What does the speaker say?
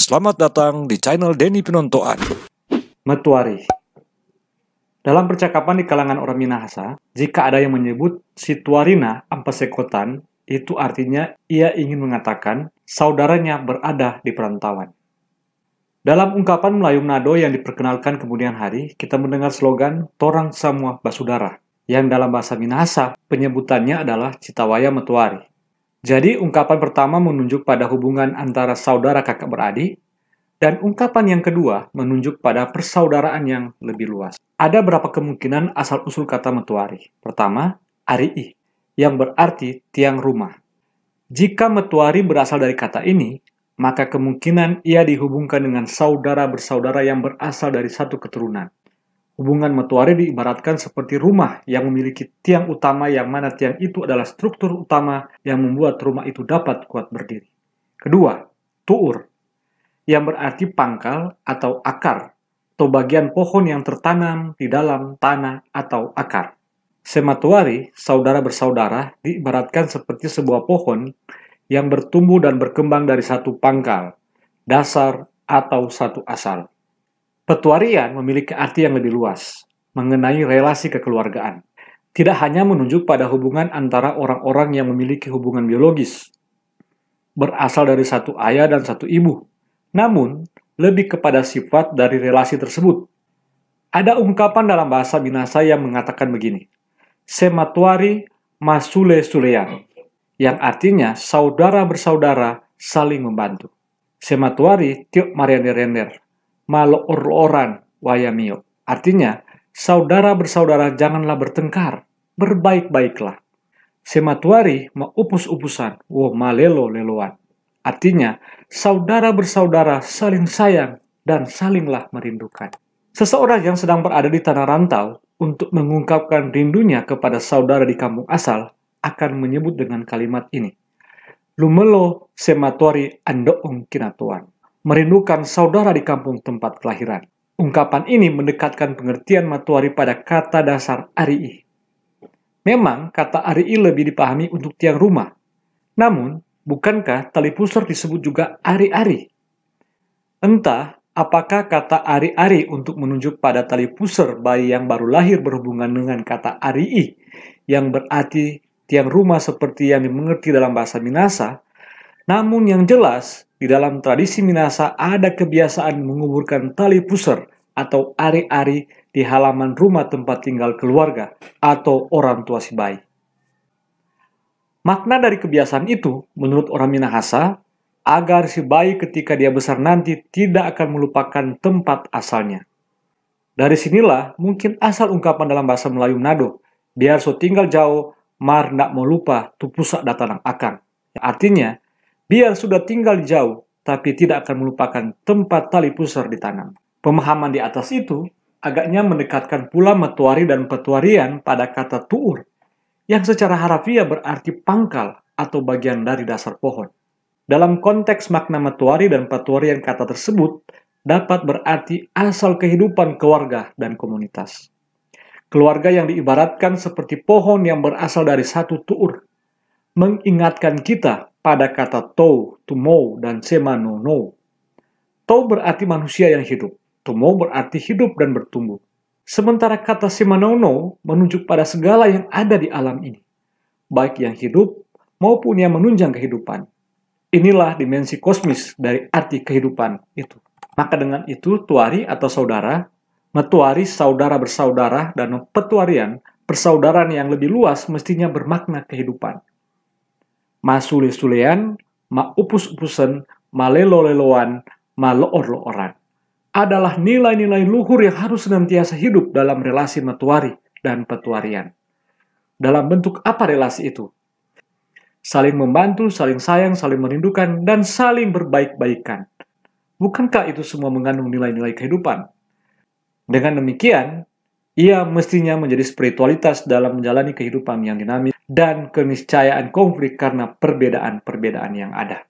Selamat datang di channel Denny Penontoan. Metuari Dalam percakapan di kalangan orang Minahasa, jika ada yang menyebut Situarina Tuarina itu artinya ia ingin mengatakan saudaranya berada di perantauan. Dalam ungkapan Melayu Nado yang diperkenalkan kemudian hari, kita mendengar slogan Torang Samua Basudara, yang dalam bahasa Minahasa penyebutannya adalah Citawaya Metuari. Jadi ungkapan pertama menunjuk pada hubungan antara saudara kakak beradik, dan ungkapan yang kedua menunjuk pada persaudaraan yang lebih luas. Ada berapa kemungkinan asal-usul kata metuari. Pertama, ari'i, yang berarti tiang rumah. Jika metuari berasal dari kata ini, maka kemungkinan ia dihubungkan dengan saudara bersaudara yang berasal dari satu keturunan. Hubungan metuari diibaratkan seperti rumah yang memiliki tiang utama yang mana tiang itu adalah struktur utama yang membuat rumah itu dapat kuat berdiri. Kedua, tuur, yang berarti pangkal atau akar, atau bagian pohon yang tertanam di dalam tanah atau akar. Sematuari, saudara bersaudara, diibaratkan seperti sebuah pohon yang bertumbuh dan berkembang dari satu pangkal, dasar, atau satu asal. Petuarian memiliki arti yang lebih luas mengenai relasi kekeluargaan. Tidak hanya menunjuk pada hubungan antara orang-orang yang memiliki hubungan biologis, berasal dari satu ayah dan satu ibu, namun lebih kepada sifat dari relasi tersebut. Ada ungkapan dalam bahasa binasa yang mengatakan begini, Sematuari masule sulean, yang artinya saudara bersaudara saling membantu. Sematuari tiok mariani render, Malo wayamio. Artinya, saudara bersaudara janganlah bertengkar, berbaik-baiklah. Sematuari maupus-upusan, wo malelo-leloan. Artinya, saudara bersaudara saling sayang dan salinglah merindukan. Seseorang yang sedang berada di tanah rantau untuk mengungkapkan rindunya kepada saudara di kampung asal akan menyebut dengan kalimat ini. Lumelo sematuari andoong kinatuan merindukan saudara di kampung tempat kelahiran. Ungkapan ini mendekatkan pengertian Matuari pada kata dasar Ari'i. Memang kata Ari'i lebih dipahami untuk tiang rumah. Namun, bukankah tali pusar disebut juga Ari-Ari? Entah apakah kata Ari-Ari untuk menunjuk pada tali pusar bayi yang baru lahir berhubungan dengan kata Ari'i yang berarti tiang rumah seperti yang dimengerti dalam bahasa Minasa. Namun yang jelas, di dalam tradisi Minasa ada kebiasaan menguburkan tali pusar atau ari-ari di halaman rumah tempat tinggal keluarga atau orang tua si bayi. Makna dari kebiasaan itu, menurut orang Minahasa, agar si bayi ketika dia besar nanti tidak akan melupakan tempat asalnya. Dari sinilah mungkin asal ungkapan dalam bahasa Melayu Nado, biar so tinggal jauh, mar nak mau lupa tu pusat datang akan. Artinya, Biar sudah tinggal jauh, tapi tidak akan melupakan tempat tali pusar ditanam. Pemahaman di atas itu agaknya mendekatkan pula metuari dan petuarian pada kata tuur, yang secara harafiah berarti pangkal atau bagian dari dasar pohon. Dalam konteks makna metuari dan petuarian kata tersebut dapat berarti asal kehidupan keluarga dan komunitas. Keluarga yang diibaratkan seperti pohon yang berasal dari satu tuur, mengingatkan kita pada kata to, tumou, dan semanono. To berarti manusia yang hidup, Tumou berarti hidup dan bertumbuh. Sementara kata semanono menunjuk pada segala yang ada di alam ini, baik yang hidup maupun yang menunjang kehidupan. Inilah dimensi kosmis dari arti kehidupan itu. Maka dengan itu, tuari atau saudara, metuari saudara bersaudara, dan petuarian, persaudaraan yang lebih luas mestinya bermakna kehidupan ma sulean ma upus-upusan, ma lelo-leloan, ma loor-looran. Adalah nilai-nilai luhur yang harus senantiasa hidup dalam relasi metuari dan petuarian. Dalam bentuk apa relasi itu? Saling membantu, saling sayang, saling merindukan, dan saling berbaik-baikan. Bukankah itu semua mengandung nilai-nilai kehidupan? Dengan demikian, ia mestinya menjadi spiritualitas dalam menjalani kehidupan yang dinamis dan keniscayaan konflik karena perbedaan-perbedaan yang ada.